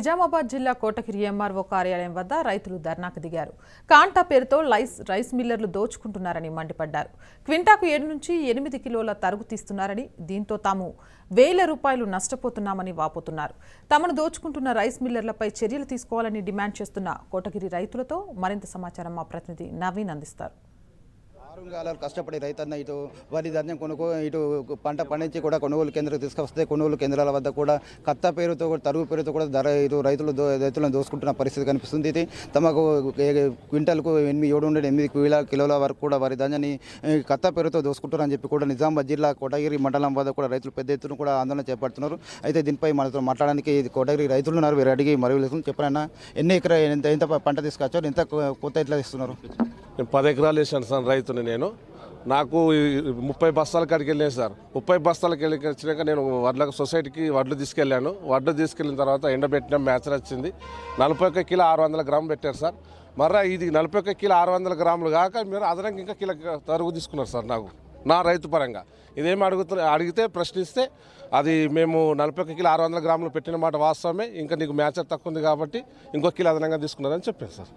నిజామాబాద్ జిల్లా కోటగిరి ఎంఆర్ఓ కార్యాలయం వద్ద రైతులు ధర్నాకు దిగారు కాంటా పేరుతో లైస్ రైస్ మిల్లర్లు దోచుకుంటున్నారని మండిపడ్డారు క్వింటాకు ఏడు నుంచి ఎనిమిది కిలోల తరుగు తీస్తున్నారని దీంతో తాము వేల రూపాయలు నష్టపోతున్నామని వాపోతున్నారు తమను దోచుకుంటున్న రైస్ మిల్లర్లపై చర్యలు తీసుకోవాలని డిమాండ్ చేస్తున్న కోటగిరి రైతులతో మరింత సమాచారం మా ప్రతినిధి నవీన్ అందిస్తారు ఆరుంగాలు కష్టపడి రైతన్న ఇటు వరి ధాన్యం కొనుక్కో ఇటు పంట పండించి కూడా కొనుగోలు కేంద్రం తీసుకొస్తే కొనుగోలు కేంద్రాల వద్ద కూడా కత్త పేరుతో కూడా తరుగు పేరుతో కూడా ధర ఇటు రైతులు రైతులను దోసుకుంటున్న పరిస్థితి కనిపిస్తుంది ఇది తమకు క్వింటల్కు ఎనిమిది ఏడు నుండి ఎనిమిది వేల కిలోల వరకు కూడా వరి ధాన్యాన్ని కత్త పేరుతో దోసుకుంటున్నారని చెప్పి కూడా నిజామాబాద్ జిల్లా కోటగిరి మండలం వద్ద కూడా రైతులు పెద్ద ఎత్తున కూడా ఆందోళన చేపడుతున్నారు అయితే దీనిపై మనతో మాట్లాడడానికి కోటగిరి రైతులు ఉన్నారు వీరు అడిగి మరవి చెప్పరైనా ఎన్ని ఎకరా ఎంత ఎంత పంట తీసుకొచ్చారు ఎంత కొత్త ఎట్లా ఇస్తున్నారు నేను పది ఎకరాలు వేసాను సార్ రైతుని నేను నాకు ముప్పై బస్తాల కాడికి వెళ్ళాను సార్ ముప్పై బస్తాల వెళ్ళి వచ్చినాక నేను వడ్లకు సొసైటీకి వడ్లు తీసుకెళ్ళాను వడ్లు తీసుకెళ్ళిన తర్వాత ఎండబెట్టిన మ్యాచర్ వచ్చింది నలభై ఒక్క కిలో ఆరు వందల గ్రాములు పెట్టారు సార్ మర్రా ఇది నలభై ఒక్క కిలో ఆరు వందల గ్రాములు కాక మీరు అదనంగా ఇంకా కిలో తరుగు తీసుకున్నారు సార్ నాకు నా రైతు పరంగా ఇదేం అడుగుతున్నా అడిగితే ప్రశ్నిస్తే అది మేము నలభై ఒక్క కిలో ఆరు వందల గ్రాములు పెట్టిన మాట వాస్తవమే ఇంకా నీకు మ్యాచర్ తక్కువ ఉంది కాబట్టి ఇంకొక కిలో అదనంగా తీసుకున్నారని చెప్పారు సార్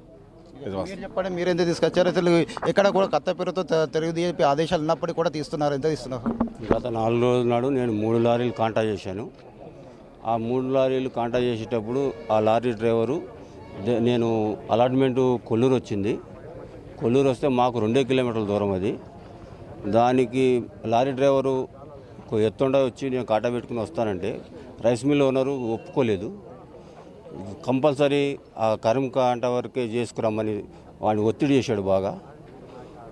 చెప్పండి మీరు ఎంత తీసుకొచ్చారు అసలు ఎక్కడ కూడా కత్త పేరుతో తెలుగుదేపీ ఆదేశాలు ఉన్నప్పటికీ కూడా తీస్తున్నారు ఎంత తీస్తున్నారు గత నాలుగు రోజుల నాడు నేను మూడు లారీలు కాంటాక్ట్ చేశాను ఆ మూడు లారీలు కాంటాక్ట్ చేసేటప్పుడు ఆ లారీ డ్రైవరు నేను అలాట్మెంటు కొల్లూరు వచ్చింది కొల్లూరు వస్తే మాకు రెండే కిలోమీటర్ల దూరం అది దానికి లారీ డ్రైవరు ఎత్తుండ వచ్చి నేను కాటా పెట్టుకుని వస్తానంటే రైస్ మిల్ ఓనరు ఒప్పుకోలేదు కంపల్సరీ ఆ కరంక అంట వరకే చేసుకురమ్మని వాడిని ఒత్తిడి చేశాడు బాగా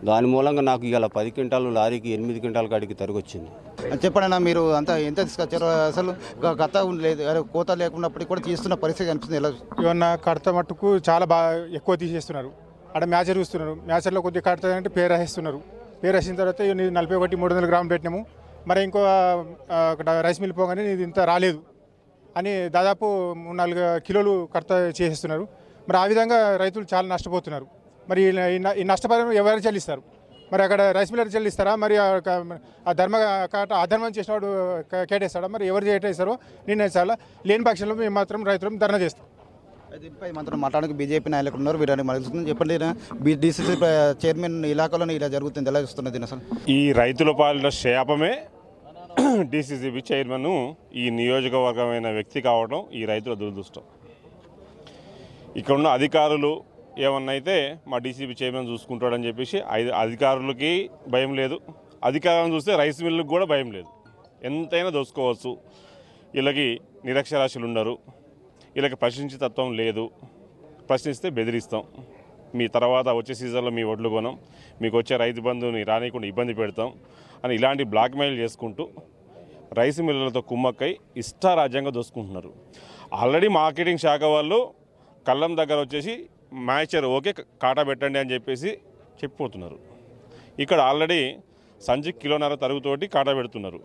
దాని మూలంగా నాకు ఇవాళ పది క్వింటాలు లారీకి ఎనిమిది క్వింటాల కాడికి తరిగొచ్చింది చెప్పండి మీరు అంతా ఎంత తీసుకొచ్చారు అసలు గత లేదు కోత లేకున్నప్పటికీ కూడా తీస్తున్న పరిస్థితి కనిపిస్తుంది ఎలా ఇవన్న కడత మట్టుకు చాలా బాగా ఎక్కువ తీసేస్తున్నారు అక్కడ మ్యాచర్ చూస్తున్నారు మ్యాచర్లో కొద్దిగా కడత అంటే పేరు రాసేస్తున్నారు పేరు రాసిన తర్వాత నలభై ఒకటి మూడు వందల గ్రాములు పెట్టినాము మరి ఇంకో రైస్ మిల్ పోగానే ఇది ఇంత రాలేదు అని దాదాపు నాలుగు కిలోలు కర్త చేసేస్తున్నారు మరి ఆ విధంగా రైతులు చాలా నష్టపోతున్నారు మరి ఈ నష్టపరిహారం ఎవరు చెల్లిస్తారు మరి అక్కడ రైస్ మిల్లర్ చెల్లిస్తారా మరి ఆ ధర్మ కాట అధర్మం వాడు కేటేస్తాడా మరి ఎవరు కేటాయిస్తారో నిర్ణయించాలా లేని పక్షంలో మేము మాత్రం రైతులు ధర్నా చేస్తాం దీనిపై మాత్రం మాట్లాడడానికి బీజేపీ నాయకులు ఉన్నారు వీరని మలుగుతుంది చెప్పండి డిసిసి చైర్మన్ ఇలాకాలోనే ఇలా జరుగుతుంది ఎలా చూస్తున్నది అసలు ఈ రైతుల పాలన శాపమే డీసీసీబీ చైర్మన్ ఈ నియోజకవర్గమైన వ్యక్తి కావడం ఈ రైతుల దురదృష్టం ఇక్కడ ఉన్న అధికారులు ఏమన్నైతే మా డీసీబీ చైర్మన్ చూసుకుంటాడని చెప్పేసి ఐదు అధికారులకి భయం లేదు అధికారులను చూస్తే రైస్ మిల్లుకి కూడా భయం లేదు ఎంతైనా దోసుకోవచ్చు వీళ్ళకి నిరక్షరాశులు ఉండరు వీళ్ళకి ప్రశ్నించే తత్వం లేదు ప్రశ్నిస్తే బెదిరిస్తాం మీ తర్వాత వచ్చే సీజన్లో మీ ఒడ్లు కొనం మీకు వచ్చే రైతు బంధువుని రానియకుండా ఇబ్బంది పెడతాం అని ఇలాంటి బ్లాక్మెయిల్ చేసుకుంటూ రైస్ మిల్లులతో కుమ్మక్కై ఇష్టారాజ్యంగా దోసుకుంటున్నారు ఆల్రెడీ మార్కెటింగ్ శాఖ వాళ్ళు కళ్ళం దగ్గర వచ్చేసి మ్యాచర్ ఓకే కాటా పెట్టండి అని చెప్పేసి చెప్పిపోతున్నారు ఇక్కడ ఆల్రెడీ సంచి కిలోన్నర తరుగుతోటి కాటా పెడుతున్నారు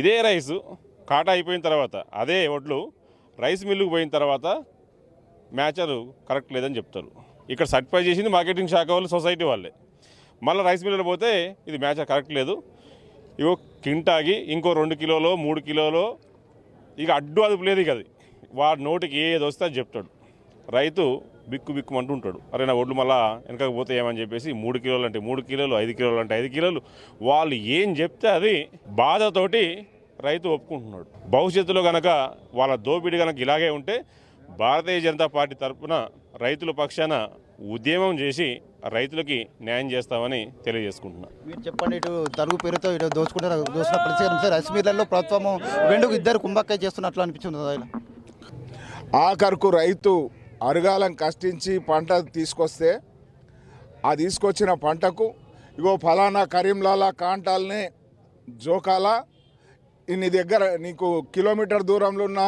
ఇదే రైస్ కాటా అయిపోయిన తర్వాత అదే ఒడ్లు రైస్ మిల్లుకు పోయిన తర్వాత మ్యాచర్ కరెక్ట్ లేదని చెప్తారు ఇక్కడ సర్టిఫై చేసింది మార్కెటింగ్ శాఖ వాళ్ళు సొసైటీ వాళ్ళే మళ్ళీ రైస్ మిల్లులు పోతే ఇది మ్యాచర్ కరెక్ట్ లేదు ఇవో తింటాగి ఇంకో రెండు కిలోలో మూడు కిలోలో ఇక అడ్డు అదుపు లేదు ఇక అది వాడి నోటికి ఏది వస్తే అది చెప్తాడు రైతు బిక్కు బిక్కు అంటుంటాడు అరే నా ఒడ్లు మళ్ళా వెనకపోతే ఏమని చెప్పేసి మూడు కిలోలు అంటే మూడు కిలోలు ఐదు కిలోలు అంటే ఐదు కిలోలు వాళ్ళు ఏం చెప్తే అది బాధతోటి రైతు ఒప్పుకుంటున్నాడు భవిష్యత్తులో కనుక వాళ్ళ దోపిడీ కనుక ఇలాగే ఉంటే భారతీయ జనతా పార్టీ తరఫున రైతుల పక్షాన ఉద్యమం చేసి రైతులకి న్యాయం చేస్తామని తెలియజేసుకుంటున్నాను మీరు చెప్పండి ఇటు తరుగు పేరుతో ఇటు దోచుకుంటారు దోచుకున్న పరిస్థితి అశ్మీర్లలో ప్రభుత్వము వెండుకు ఇద్దరు కుంభక్కాయ చేస్తున్నట్లు అనిపించింది ఆయన ఆఖరుకు రైతు అరుగాలం కష్టించి పంట తీసుకొస్తే ఆ తీసుకొచ్చిన పంటకు ఇగో ఫలానా కరీంలాల కాంటాల్ని జోకాల ఇన్ని దగ్గర నీకు కిలోమీటర్ దూరంలో ఉన్న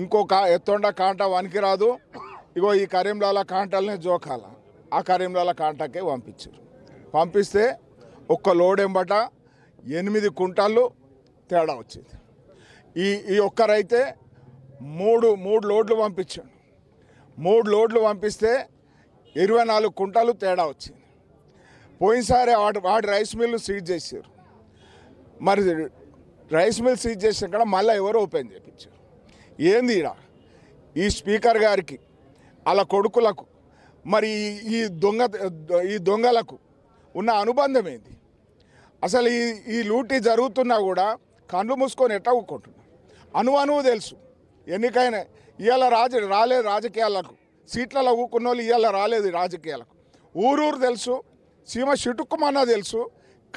ఇంకో కా ఎత్తుండ కాంట వనికి ఇగో ఈ కరీంలాల కాంటాల్ని జోకాల ఆ కరీంలాల కాంటాక్ట్ పంపించారు పంపిస్తే ఒక్క లోడ్ ఎంబట ఎనిమిది కుంటాలు తేడా వచ్చింది ఈ ఈ ఒక్కరైతే మూడు మూడు లోడ్లు పంపించాడు మూడు లోడ్లు పంపిస్తే ఇరవై నాలుగు కుంటాలు తేడా వచ్చింది పోయినసారి వాటి వాటి రైస్ మిల్లు సీజ్ చేశారు మరి రైస్ మిల్ సీజ్ చేసిన కూడా మళ్ళీ ఎవరు ఓపెన్ చేయించారు ఏంది ఈడ ఈ స్పీకర్ గారికి అలా కొడుకులకు మరి ఈ దొంగ ఈ దొంగలకు ఉన్న అనుబంధం ఏంది అసలు ఈ ఈ లూటీ జరుగుతున్నా కూడా కండ్లు మూసుకొని ఎట్లా అను అనువు తెలుసు ఎన్నికైనా ఇవాళ రాజ రాలేదు రాజకీయాలకు సీట్లలో ఊకున్న వాళ్ళు ఇవాళ రాలేదు రాజకీయాలకు ఊరూరు తెలుసు సీమ చిటుక్కుమన్నా తెలుసు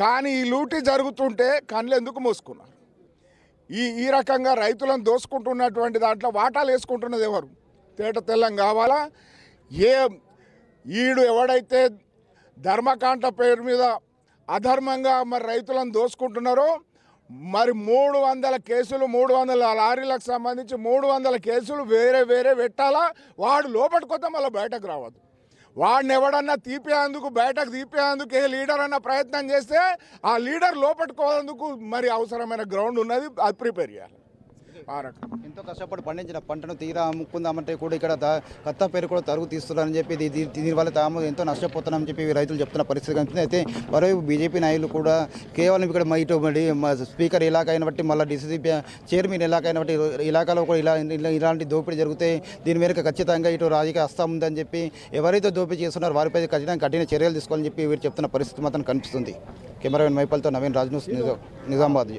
కానీ ఈ లూటీ జరుగుతుంటే కండ్లు ఎందుకు మూసుకున్నారు ఈ ఈ రకంగా రైతులను దోసుకుంటున్నటువంటి దాంట్లో వాటాలు వేసుకుంటున్నది ఎవరు తేట తెల్లం కావాలా ఏ ఈడు ఎవడైతే ధర్మకాంట పేరు మీద అధర్మంగా మరి రైతులను దోసుకుంటున్నారో మరి మూడు వందల కేసులు మూడు వందల లారీలకు సంబంధించి మూడు వందల కేసులు వేరే వేరే పెట్టాలా వాడు లోపడికొస్తే మళ్ళీ బయటకు రావద్దు వాడిని ఎవడన్నా తీపేందుకు బయటకు తీపేందుకు ఏ లీడర్ అన్న ప్రయత్నం చేస్తే ఆ లీడర్ లోపట్టుకోవాలందుకు మరి అవసరమైన గ్రౌండ్ ఉన్నది అది ప్రిపేర్ చేయాలి ఎంతో కష్టపడి పండించిన పంటను తీరా అమ్ముకుందామంటే కూడా ఇక్కడ కత్త పేరు కూడా తరుగు తీస్తున్నారని చెప్పి దీనివల్ల తాము ఎంతో నష్టపోతున్నామని చెప్పి రైతులు చెప్తున్న పరిస్థితి కనిపిస్తుంది అయితే మరోవైపు బీజేపీ నాయకులు కూడా కేవలం ఇక్కడ ఇటు స్పీకర్ ఇలాకైన బట్టి మళ్ళీ డిసిసి చైర్మన్ ఇలాకైన బట్టి ఇలాకాలో కూడా ఇలా ఇలాంటి దోపిడీ జరిగితే దీని మేరకు ఖచ్చితంగా ఇటు రాజకీయ హస్తం ఉందని చెప్పి ఎవరైతే దోపిడీ చేస్తున్నారో వారిపై ఖచ్చితంగా కఠిన చర్యలు తీసుకోవాలని చెప్పి వీరు చెప్తున్న పరిస్థితి మాత్రం కనిపిస్తుంది కెమెరామెన్ మైపల్తో నవీన్ రాజ్ న్యూస్ నిజామాబాద్